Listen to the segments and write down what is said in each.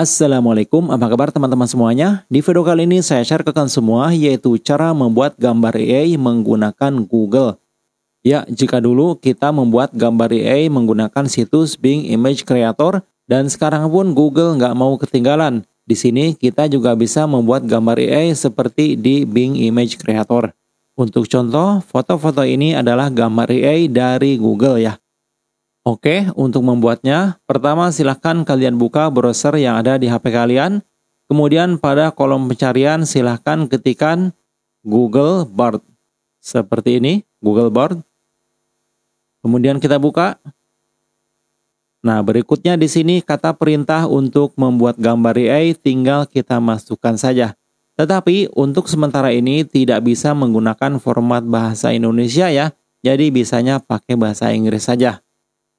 Assalamualaikum, apa kabar teman-teman semuanya? Di video kali ini saya share ke kalian semua yaitu cara membuat gambar AI menggunakan Google. Ya, jika dulu kita membuat gambar AI menggunakan situs Bing Image Creator dan sekarang pun Google nggak mau ketinggalan. Di sini kita juga bisa membuat gambar AI seperti di Bing Image Creator. Untuk contoh, foto-foto ini adalah gambar AI dari Google ya. Oke, untuk membuatnya, pertama silahkan kalian buka browser yang ada di HP kalian. Kemudian pada kolom pencarian silahkan ketikkan Google Bard. Seperti ini, Google Bard. Kemudian kita buka. Nah, berikutnya di sini kata perintah untuk membuat gambar AI tinggal kita masukkan saja. Tetapi untuk sementara ini tidak bisa menggunakan format bahasa Indonesia ya, jadi bisanya pakai bahasa Inggris saja.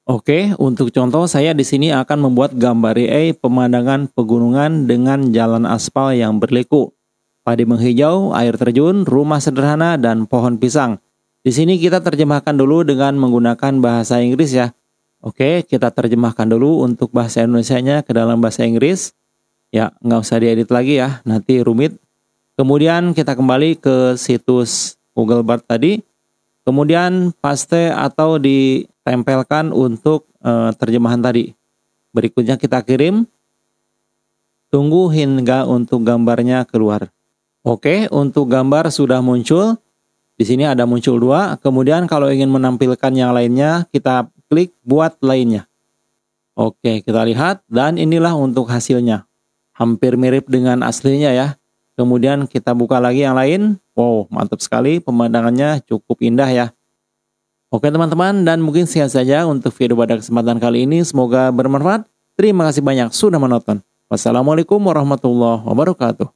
Oke, untuk contoh saya di sini akan membuat gambar A pemandangan pegunungan dengan jalan aspal yang berliku. Padi menghijau, air terjun, rumah sederhana, dan pohon pisang. Di sini kita terjemahkan dulu dengan menggunakan bahasa Inggris ya. Oke, kita terjemahkan dulu untuk bahasa Indonesia-nya ke dalam bahasa Inggris. Ya, nggak usah diedit lagi ya, nanti rumit. Kemudian kita kembali ke situs Google Bard tadi. Kemudian paste atau di tempelkan untuk e, terjemahan tadi. Berikutnya kita kirim. Tunggu hingga untuk gambarnya keluar. Oke, untuk gambar sudah muncul. Di sini ada muncul dua. Kemudian kalau ingin menampilkan yang lainnya, kita klik buat lainnya. Oke, kita lihat dan inilah untuk hasilnya. Hampir mirip dengan aslinya ya. Kemudian kita buka lagi yang lain. Wow, mantap sekali pemandangannya cukup indah ya. Oke teman-teman, dan mungkin sekian saja untuk video pada kesempatan kali ini. Semoga bermanfaat. Terima kasih banyak sudah menonton. Wassalamualaikum warahmatullahi wabarakatuh.